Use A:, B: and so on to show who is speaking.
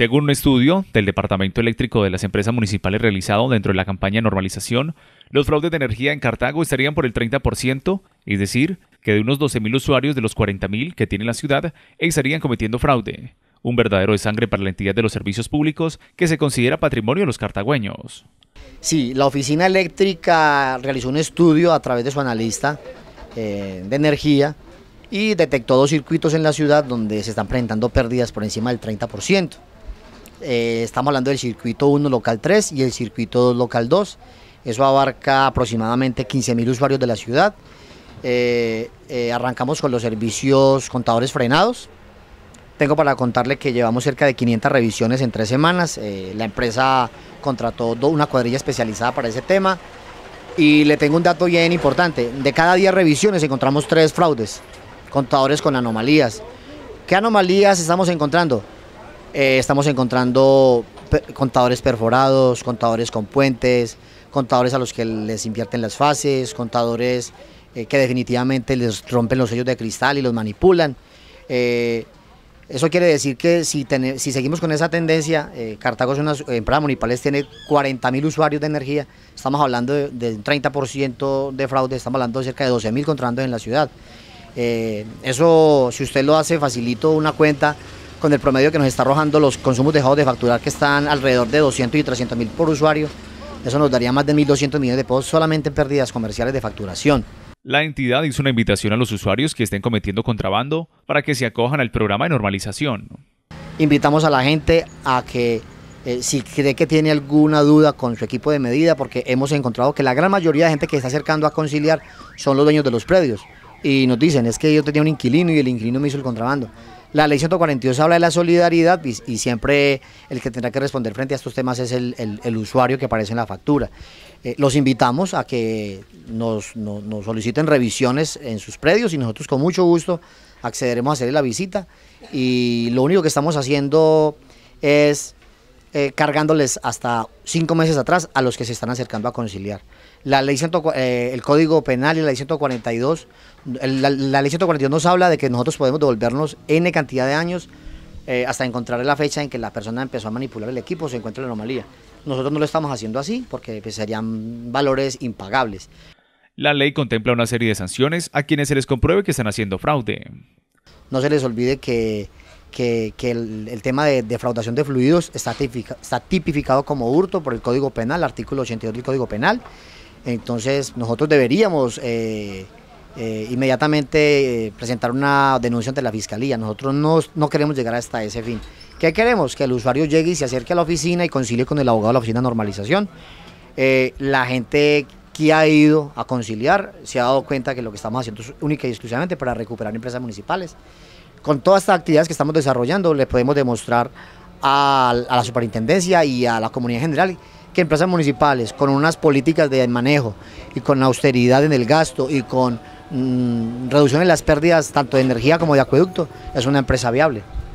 A: Según un estudio del Departamento Eléctrico de las Empresas Municipales realizado dentro de la campaña de normalización, los fraudes de energía en Cartago estarían por el 30%, es decir, que de unos 12.000 usuarios de los 40.000 que tiene la ciudad estarían cometiendo fraude. Un verdadero de sangre para la entidad de los servicios públicos que se considera patrimonio de los cartagüeños.
B: Sí, la oficina eléctrica realizó un estudio a través de su analista eh, de energía y detectó dos circuitos en la ciudad donde se están presentando pérdidas por encima del 30%. Eh, estamos hablando del circuito 1 local 3 y el circuito 2 local 2. Eso abarca aproximadamente 15.000 usuarios de la ciudad. Eh, eh, arrancamos con los servicios contadores frenados. Tengo para contarle que llevamos cerca de 500 revisiones en tres semanas. la empresa contrató una cuadrilla especializada para ese tema. Y le tengo un dato bien importante. De cada 10 revisiones encontramos tres fraudes. Contadores con anomalías. ¿Qué anomalías estamos encontrando? Eh, estamos encontrando contadores perforados, contadores con puentes, contadores a los que les invierten las fases, contadores eh, que definitivamente les rompen los sellos de cristal y los manipulan. Eh, eso quiere decir que si, si seguimos con esa tendencia, Cartago es una empresa municipales tiene 40.000 usuarios de energía, estamos hablando de, un 30% de fraude, estamos hablando de cerca de 12.000 contrabandos en la ciudad. eso, si usted lo hace, facilito una cuenta, con el promedio que nos está arrojando los consumos dejados de facturar que están alrededor de 200 y 300 mil por usuario, eso nos daría más de 1.200 millones de pesos solamente en pérdidas comerciales de facturación.
A: La entidad hizo una invitación a los usuarios que estén cometiendo contrabando para que se acojan al programa de normalización.
B: Invitamos a la gente a que eh, si cree que tiene alguna duda con su equipo de medida, porque hemos encontrado que la gran mayoría de gente que está acercando a conciliar son los dueños de los predios. Y nos dicen, es que yo tenía un inquilino y el inquilino me hizo el contrabando. La ley 142 habla de la solidaridad y, siempre el que tendrá que responder frente a estos temas es el, usuario que aparece en la factura. Eh, los invitamos a que nos, nos soliciten revisiones en sus predios y nosotros con mucho gusto accederemos a hacerle la visita. Y lo único que estamos haciendo es eh, cargándoles hasta cinco meses atrás a los que se están acercando a conciliar. La ley 100, eh, el Código Penal y la ley 142, la, ley 142 nos habla de que nosotros podemos devolvernos N cantidad de años eh, hasta encontrar la fecha en que la persona empezó a manipular el equipo, o se encuentra la anomalía. Nosotros no lo estamos haciendo así porque pues, serían valores impagables.
A: La ley contempla una serie de sanciones a quienes se les compruebe que están haciendo fraude.
B: No se les olvide que que, el, tema de defraudación de fluidos está, está tipificado como hurto por el Código Penal, artículo 82 del Código Penal. Entonces nosotros deberíamos eh, eh, inmediatamente eh, presentar una denuncia ante la Fiscalía. Nosotros no, no queremos llegar hasta ese fin. ¿Qué queremos? Que el usuario llegue y se acerque a la oficina y concilie con el abogado de la oficina de normalización. la gente que ha ido a conciliar se ha dado cuenta que lo que estamos haciendo es única y exclusivamente para recuperar empresas municipales con todas estas actividades que estamos desarrollando le podemos demostrar a, la superintendencia y a la comunidad en general que empresas municipales con unas políticas de manejo y con austeridad en el gasto y con mm, reducción en las pérdidas tanto de energía como de acueducto es una empresa viable.